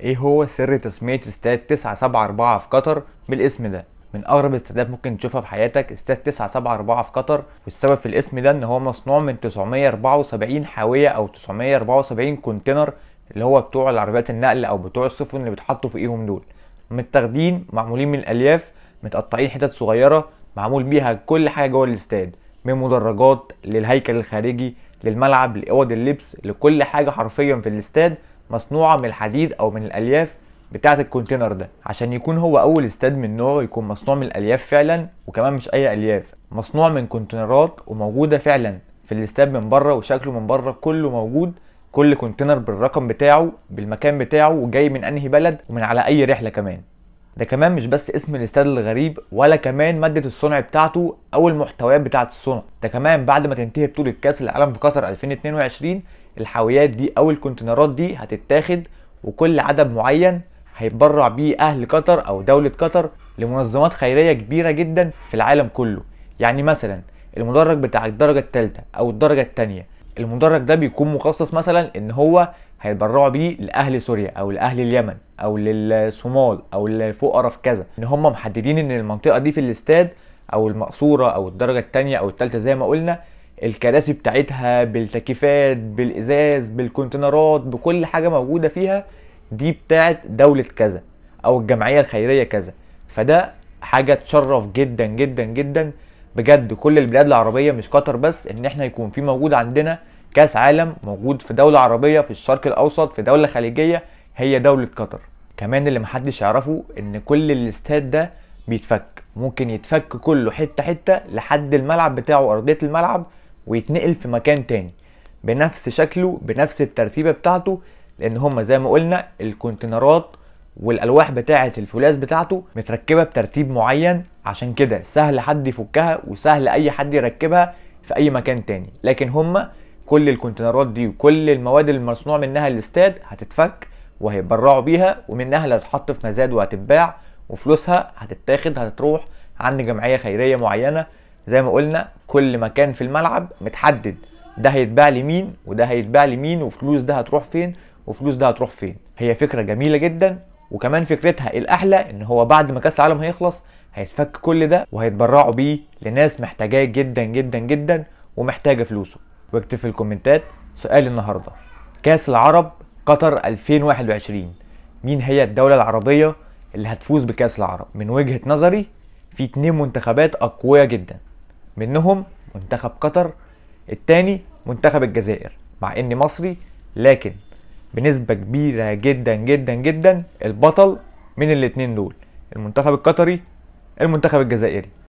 ايه هو سر تسميه استاد 974 في قطر بالاسم ده من اغرب استادات ممكن تشوفها في حياتك استاد 974 في قطر والسبب في الاسم ده ان هو مصنوع من 974 حاويه او 974 كونتينر اللي هو بتوع العربيات النقل او بتوع السفن اللي بيتحطوا في ايهم دول متاخدين معمولين من الالياف متقطعين حتت صغيره معمول بيها كل حاجه جوه الاستاد من مدرجات للهيكل الخارجي للملعب لاوض اللبس لكل حاجه حرفيا في الاستاد مصنوعه من الحديد او من الالياف بتاعه الكونتينر ده عشان يكون هو اول استاد من نوعه يكون مصنوع من الالياف فعلا وكمان مش اي الياف مصنوع من كونتينرات وموجوده فعلا في الاستاد من بره وشكله من بره كله موجود كل كونتينر بالرقم بتاعه بالمكان بتاعه وجاي من انهي بلد ومن على اي رحله كمان ده كمان مش بس اسم الاستاد الغريب ولا كمان مادة الصنع بتاعته أو المحتويات بتاعة الصنع ده كمان بعد ما تنتهي بطولة كأس العالم في قطر 2022 الحاويات دي او الكونتينرات دي هتتاخد وكل عدد معين هيتبرع بيه اهل قطر او دوله قطر لمنظمات خيريه كبيره جدا في العالم كله يعني مثلا المدرج بتاع الدرجه الثالثه او الدرجه الثانيه المدرج ده بيكون مخصص مثلا ان هو هيتبرعوا بيه لاهل سوريا او لاهل اليمن او للصومال او للفقراء في كذا ان هم محددين ان المنطقه دي في الاستاد او المقصوره او الدرجه الثانيه او الثالثه زي ما قلنا الكراسي بتاعتها بالتكييفات بالازاز بالكونتينرات بكل حاجه موجوده فيها دي بتاعت دوله كذا او الجمعيه الخيريه كذا فده حاجه تشرف جدا جدا جدا بجد كل البلاد العربيه مش قطر بس ان احنا يكون في موجود عندنا كاس عالم موجود في دوله عربيه في الشرق الاوسط في دوله خليجيه هي دوله قطر كمان اللي محدش يعرفه ان كل الاستاد ده بيتفك ممكن يتفك كله حته حته لحد الملعب بتاعه ارضيه الملعب ويتنقل في مكان تاني بنفس شكله بنفس الترتيبه بتاعته لان هما زي ما قلنا الكونتينرات والالواح بتاعه الفولاذ بتاعته متركبه بترتيب معين عشان كده سهل حد يفكها وسهل اي حد يركبها في اي مكان تاني لكن هما كل الكونتينرات دي وكل المواد المصنوع منها الاستاد هتتفك وهيتبرعوا بيها ومنها اللي هتتحط في مزاد وهتتباع وفلوسها هتتاخد هتتروح عند جمعيه خيريه معينه زي ما قلنا كل مكان في الملعب متحدد ده هيتباع لمين وده هيتباع لمين وفلوس ده هتروح فين وفلوس ده هتروح فين هي فكره جميله جدا وكمان فكرتها الاحلى ان هو بعد ما كاس العالم هيخلص هيتفك كل ده وهيتبرعوا بيه لناس محتاجاه جدا جدا جدا ومحتاجه فلوسه واكتب في الكومنتات سؤال النهارده كاس العرب قطر 2021 مين هي الدوله العربيه اللي هتفوز بكاس العرب من وجهه نظري في اتنين منتخبات اقوياء جدا منهم منتخب قطر الثاني منتخب الجزائر مع اني مصري لكن بنسبة كبيرة جدا جدا جدا البطل من الاتنين دول المنتخب القطري المنتخب الجزائري